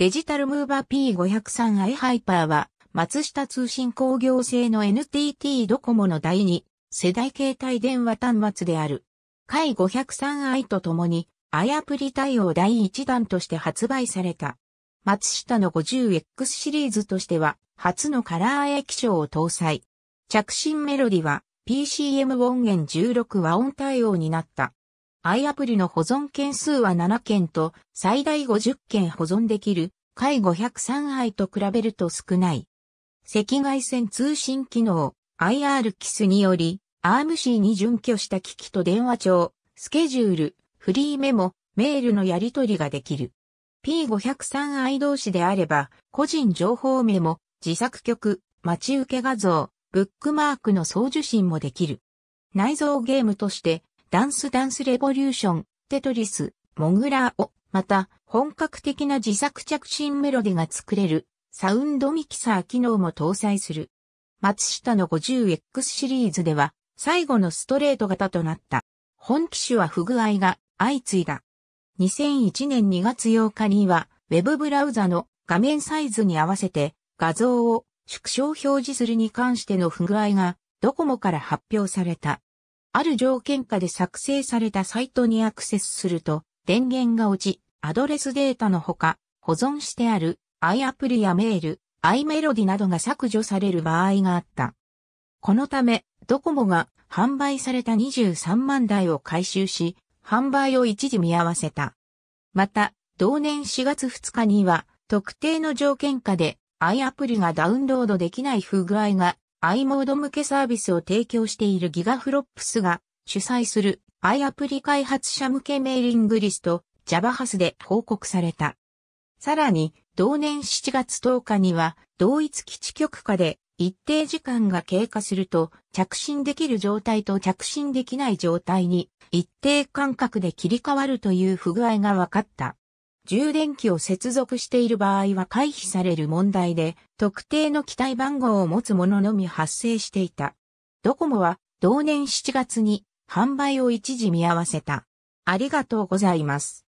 デジタルムーバー P503i ハイパーは、松下通信工業製の NTT ドコモの第2世代携帯電話端末である。解 503i と共に、i アプリ対応第1弾として発売された。松下の 50X シリーズとしては、初のカラー液晶を搭載。着信メロディは、PCM 音源16和音対応になった。i アプリの保存件数は7件と最大50件保存できる、回503 i と比べると少ない。赤外線通信機能 IRKIS により ARMC に準拠した機器と電話帳、スケジュール、フリーメモ、メールのやり取りができる。P503 i 同士であれば、個人情報メモ、自作曲、待ち受け画像、ブックマークの送受信もできる。内蔵ゲームとしてダンスダンスレボリューション、テトリス、モグラーを、また、本格的な自作着信メロディが作れる、サウンドミキサー機能も搭載する。松下の 50X シリーズでは、最後のストレート型となった。本機種は不具合が相次いだ。2001年2月8日には、ウェブブラウザの画面サイズに合わせて画像を縮小表示するに関しての不具合がドコモから発表された。ある条件下で作成されたサイトにアクセスすると、電源が落ち、アドレスデータのほか、保存してある i アプリやメール、i メロディなどが削除される場合があった。このため、ドコモが販売された23万台を回収し、販売を一時見合わせた。また、同年4月2日には、特定の条件下で i アプリがダウンロードできない不具合が i モード向けサービスを提供しているギガフロップスが主催する i アプリ開発者向けメーリングリスト JavaHas で報告された。さらに、同年7月10日には、同一基地局下で一定時間が経過すると、着信できる状態と着信できない状態に、一定間隔で切り替わるという不具合が分かった。充電器を接続している場合は回避される問題で、特定の機体番号を持つもののみ発生していた。ドコモは同年7月に販売を一時見合わせた。ありがとうございます。